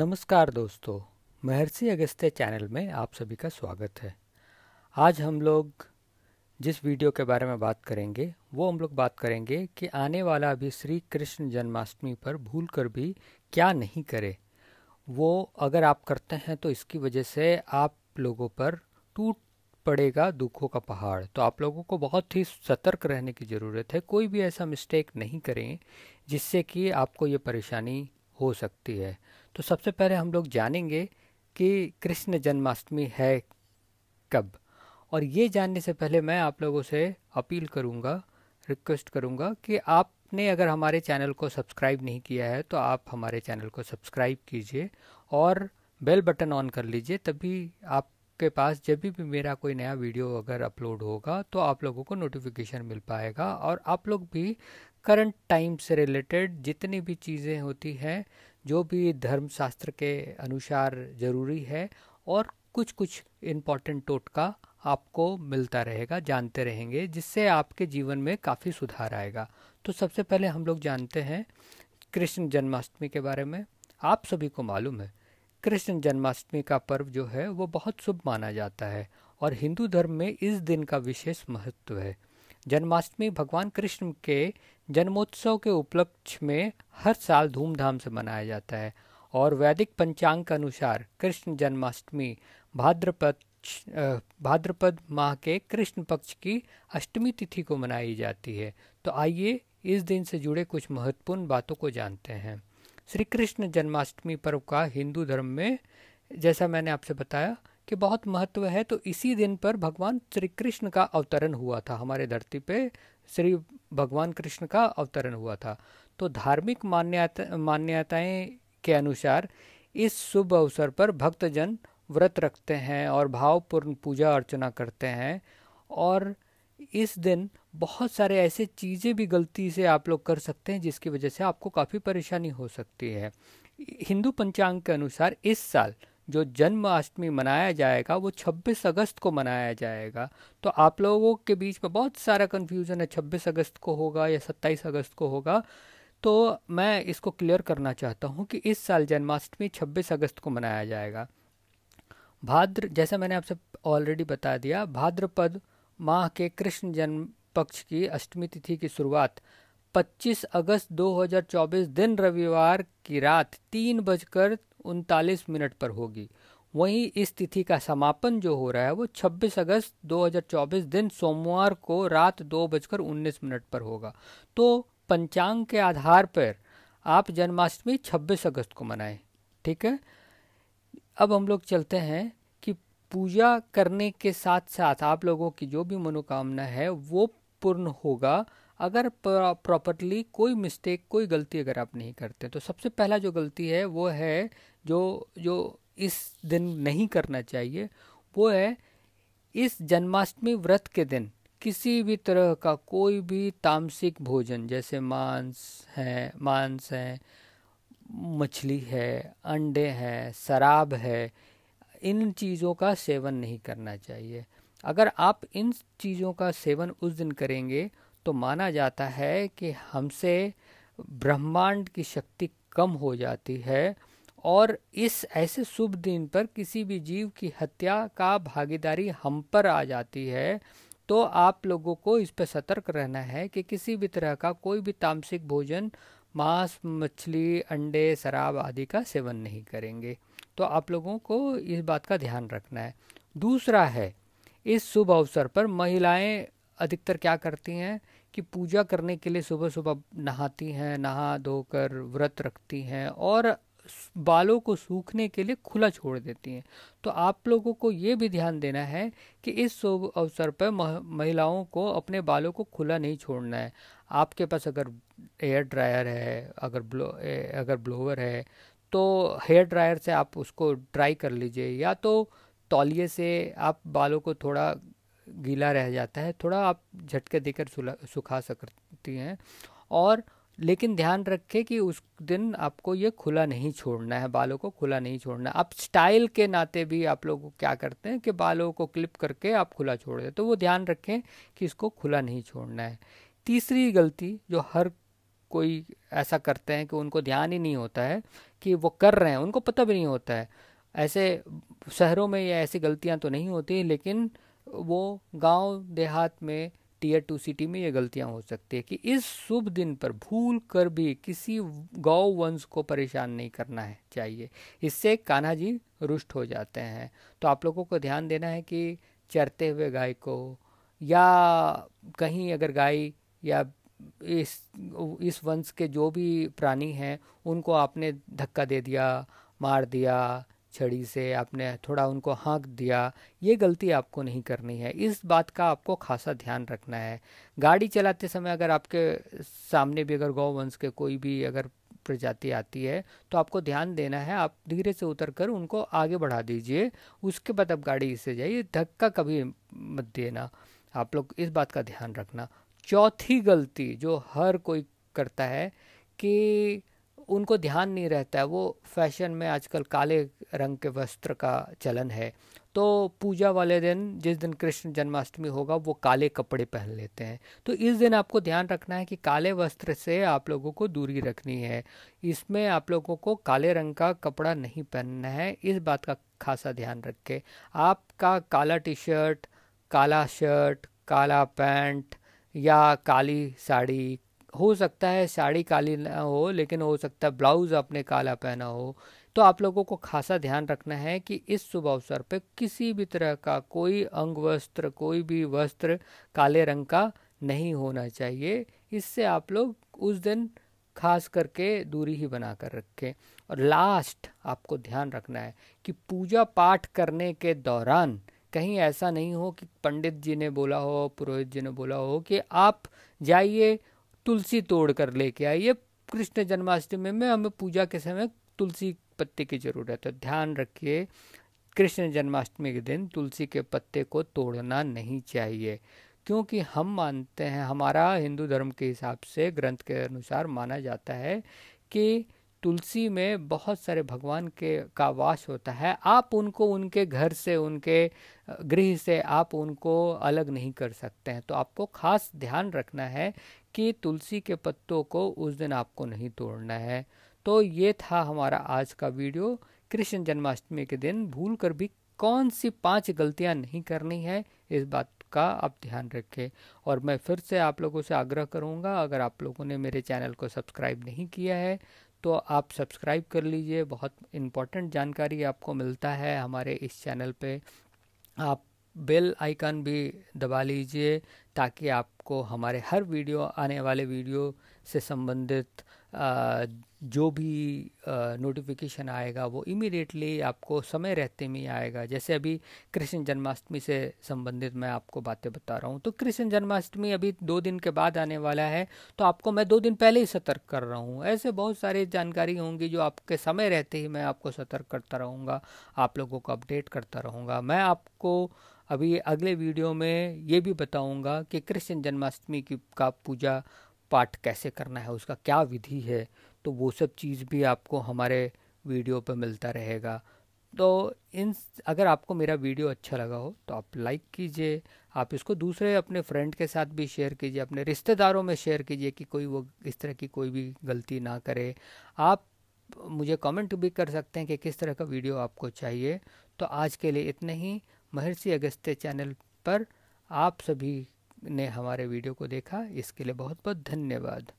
नमस्कार दोस्तों महर्षि अगस्त्य चैनल में आप सभी का स्वागत है आज हम लोग जिस वीडियो के बारे में बात करेंगे वो हम लोग बात करेंगे कि आने वाला अभी श्री कृष्ण जन्माष्टमी पर भूल कर भी क्या नहीं करे वो अगर आप करते हैं तो इसकी वजह से आप लोगों पर टूट पड़ेगा दुखों का पहाड़ तो आप लोगों को बहुत ही सतर्क रहने की ज़रूरत है कोई भी ऐसा मिस्टेक नहीं करें जिससे कि आपको ये परेशानी हो सकती है तो सबसे पहले हम लोग जानेंगे कि कृष्ण जन्माष्टमी है कब और ये जानने से पहले मैं आप लोगों से अपील करूँगा रिक्वेस्ट करूँगा कि आपने अगर हमारे चैनल को सब्सक्राइब नहीं किया है तो आप हमारे चैनल को सब्सक्राइब कीजिए और बेल बटन ऑन कर लीजिए तभी आपके पास जब भी मेरा कोई नया वीडियो अगर अपलोड होगा तो आप लोगों को नोटिफिकेशन मिल पाएगा और आप लोग भी करंट टाइम से रिलेटेड जितनी भी चीज़ें होती हैं जो भी धर्मशास्त्र के अनुसार ज़रूरी है और कुछ कुछ इम्पॉर्टेंट टोटका आपको मिलता रहेगा जानते रहेंगे जिससे आपके जीवन में काफ़ी सुधार आएगा तो सबसे पहले हम लोग जानते हैं कृष्ण जन्माष्टमी के बारे में आप सभी को मालूम है कृष्ण जन्माष्टमी का पर्व जो है वो बहुत शुभ माना जाता है और हिंदू धर्म में इस दिन का विशेष महत्व है जन्माष्टमी भगवान कृष्ण के जन्मोत्सव के उपलक्ष्य में हर साल धूमधाम से मनाया जाता है और वैदिक पंचांग के अनुसार कृष्ण जन्माष्टमी भाद्रपद भाद्रपद माह के कृष्ण पक्ष की अष्टमी तिथि को मनाई जाती है तो आइए इस दिन से जुड़े कुछ महत्वपूर्ण बातों को जानते हैं श्री कृष्ण जन्माष्टमी पर्व का हिंदू धर्म में जैसा मैंने आपसे बताया के बहुत महत्व है तो इसी दिन पर भगवान श्री कृष्ण का अवतरण हुआ था हमारे धरती पे श्री भगवान कृष्ण का अवतरण हुआ था तो धार्मिक मान्यता मान्यताएँ के अनुसार इस शुभ अवसर पर भक्तजन व्रत रखते हैं और भावपूर्ण पूजा अर्चना करते हैं और इस दिन बहुत सारे ऐसे चीज़ें भी गलती से आप लोग कर सकते हैं जिसकी वजह से आपको काफ़ी परेशानी हो सकती है हिंदू पंचांग के अनुसार इस साल जो जन्माष्टमी मनाया जाएगा वो 26 अगस्त को मनाया जाएगा तो आप लोगों के बीच में बहुत सारा कन्फ्यूज़न है 26 अगस्त को होगा या 27 अगस्त को होगा तो मैं इसको क्लियर करना चाहता हूँ कि इस साल जन्माष्टमी 26 अगस्त को मनाया जाएगा भाद्र जैसे मैंने आपसे ऑलरेडी बता दिया भाद्रपद माह के कृष्ण जन्म पक्ष की अष्टमी तिथि की शुरुआत 25 अगस्त 2024 दिन रविवार की रात तीन बजकर उनतालीस मिनट पर होगी वहीं इस तिथि का समापन जो हो रहा है वो 26 अगस्त 2024 दिन सोमवार को रात दो बजकर उन्नीस मिनट पर होगा तो पंचांग के आधार पर आप जन्माष्टमी 26 अगस्त को मनाएं ठीक है अब हम लोग चलते हैं कि पूजा करने के साथ साथ आप लोगों की जो भी मनोकामना है वो पूर्ण होगा अगर प्रॉपरली कोई मिस्टेक कोई गलती अगर आप नहीं करते तो सबसे पहला जो गलती है वो है जो जो इस दिन नहीं करना चाहिए वो है इस जन्माष्टमी व्रत के दिन किसी भी तरह का कोई भी तामसिक भोजन जैसे मांस है मांस है मछली है अंडे हैं शराब है इन चीज़ों का सेवन नहीं करना चाहिए अगर आप इन चीज़ों का सेवन उस दिन करेंगे तो माना जाता है कि हमसे ब्रह्मांड की शक्ति कम हो जाती है और इस ऐसे शुभ दिन पर किसी भी जीव की हत्या का भागीदारी हम पर आ जाती है तो आप लोगों को इस पर सतर्क रहना है कि किसी भी तरह का कोई भी तामसिक भोजन मांस मछली अंडे शराब आदि का सेवन नहीं करेंगे तो आप लोगों को इस बात का ध्यान रखना है दूसरा है इस शुभ अवसर पर महिलाएं अधिकतर क्या करती हैं कि पूजा करने के लिए सुबह सुबह नहाती हैं नहा धोकर व्रत रखती हैं और बालों को सूखने के लिए खुला छोड़ देती हैं तो आप लोगों को ये भी ध्यान देना है कि इस शुभ अवसर पर महिलाओं को अपने बालों को खुला नहीं छोड़ना है आपके पास अगर एयर ड्रायर है अगर ब्लो अगर ब्लोवर है तो हेयर ड्रायर से आप उसको ड्राई कर लीजिए या तो तौलिए से आप बालों को थोड़ा गीला रह जाता है थोड़ा आप झटके देकर सुखा सकती हैं और लेकिन ध्यान रखें कि उस दिन आपको ये खुला नहीं छोड़ना है बालों को खुला नहीं छोड़ना है आप स्टाइल के नाते भी आप लोग क्या करते हैं कि बालों को क्लिप करके आप खुला छोड़ दें तो वो ध्यान रखें कि इसको खुला नहीं छोड़ना है तीसरी गलती जो हर कोई ऐसा करते हैं कि उनको ध्यान ही नहीं होता है कि वो कर रहे हैं उनको पता भी नहीं होता है ऐसे शहरों में ये ऐसी गलतियाँ तो नहीं होती लेकिन वो गांव देहात में टीयर टू सिटी में ये गलतियां हो सकती है कि इस शुभ दिन पर भूल कर भी किसी गौ वंश को परेशान नहीं करना है चाहिए इससे कान्हा जी रुष्ट हो जाते हैं तो आप लोगों को ध्यान देना है कि चरते हुए गाय को या कहीं अगर गाय या इस इस वंश के जो भी प्राणी हैं उनको आपने धक्का दे दिया मार दिया छड़ी से आपने थोड़ा उनको हाँक दिया ये गलती आपको नहीं करनी है इस बात का आपको खासा ध्यान रखना है गाड़ी चलाते समय अगर आपके सामने भी अगर गौवंश के कोई भी अगर प्रजाति आती है तो आपको ध्यान देना है आप धीरे से उतर कर उनको आगे बढ़ा दीजिए उसके बाद आप गाड़ी से जाइए धक्का कभी मत देना आप लोग इस बात का ध्यान रखना चौथी गलती जो हर कोई करता है कि उनको ध्यान नहीं रहता है वो फैशन में आजकल काले रंग के वस्त्र का चलन है तो पूजा वाले दिन जिस दिन कृष्ण जन्माष्टमी होगा वो काले कपड़े पहन लेते हैं तो इस दिन आपको ध्यान रखना है कि काले वस्त्र से आप लोगों को दूरी रखनी है इसमें आप लोगों को काले रंग का कपड़ा नहीं पहनना है इस बात का खासा ध्यान रखें आपका काला टी शर्ट काला शर्ट काला पैंट या काली साड़ी हो सकता है साड़ी काली ना हो लेकिन हो सकता है ब्लाउज़ आपने काला पहना हो तो आप लोगों को खासा ध्यान रखना है कि इस शुभ अवसर पर किसी भी तरह का कोई अंग वस्त्र कोई भी वस्त्र काले रंग का नहीं होना चाहिए इससे आप लोग उस दिन खास करके दूरी ही बना कर रखें और लास्ट आपको ध्यान रखना है कि पूजा पाठ करने के दौरान कहीं ऐसा नहीं हो कि पंडित जी ने बोला हो पुरोहित जी ने बोला हो कि आप जाइए तुलसी तोड़ कर लेके आई ये कृष्ण जन्माष्टमी में हमें पूजा के समय तुलसी पत्ते की ज़रूरत है ध्यान रखिए कृष्ण जन्माष्टमी के दिन तुलसी के पत्ते को तोड़ना नहीं चाहिए क्योंकि हम मानते हैं हमारा हिंदू धर्म के हिसाब से ग्रंथ के अनुसार माना जाता है कि तुलसी में बहुत सारे भगवान के का वास होता है आप उनको उनके घर से उनके गृह से आप उनको अलग नहीं कर सकते हैं तो आपको खास ध्यान रखना है कि तुलसी के पत्तों को उस दिन आपको नहीं तोड़ना है तो ये था हमारा आज का वीडियो कृष्ण जन्माष्टमी के दिन भूल कर भी कौन सी पांच गलतियां नहीं करनी है इस बात का आप ध्यान रखें और मैं फिर से आप लोगों से आग्रह करूंगा अगर आप लोगों ने मेरे चैनल को सब्सक्राइब नहीं किया है तो आप सब्सक्राइब कर लीजिए बहुत इम्पोर्टेंट जानकारी आपको मिलता है हमारे इस चैनल पे आप बेल आइकन भी दबा लीजिए ताकि आपको हमारे हर वीडियो आने वाले वीडियो से संबंधित जो भी नोटिफिकेशन आएगा वो इमीडिएटली आपको समय रहते में आएगा जैसे अभी कृष्ण जन्माष्टमी से संबंधित मैं आपको बातें बता रहा हूँ तो कृष्ण जन्माष्टमी अभी दो दिन के बाद आने वाला है तो आपको मैं दो दिन पहले ही सतर्क कर रहा हूँ ऐसे बहुत सारी जानकारी होंगी जो आपके समय रहते ही मैं आपको सतर्क करता रहूँगा आप लोगों को अपडेट करता रहूँगा मैं आपको अभी अगले वीडियो में ये भी बताऊंगा कि कृष्ण जन्माष्टमी की का पूजा पाठ कैसे करना है उसका क्या विधि है तो वो सब चीज़ भी आपको हमारे वीडियो पर मिलता रहेगा तो इन अगर आपको मेरा वीडियो अच्छा लगा हो तो आप लाइक कीजिए आप इसको दूसरे अपने फ्रेंड के साथ भी शेयर कीजिए अपने रिश्तेदारों में शेयर कीजिए कि कोई वो इस तरह की कोई भी गलती ना करे आप मुझे कमेंट भी कर सकते हैं कि किस तरह का वीडियो आपको चाहिए तो आज के लिए इतना ही महर्षि अगस्त्य चैनल पर आप सभी ने हमारे वीडियो को देखा इसके लिए बहुत बहुत धन्यवाद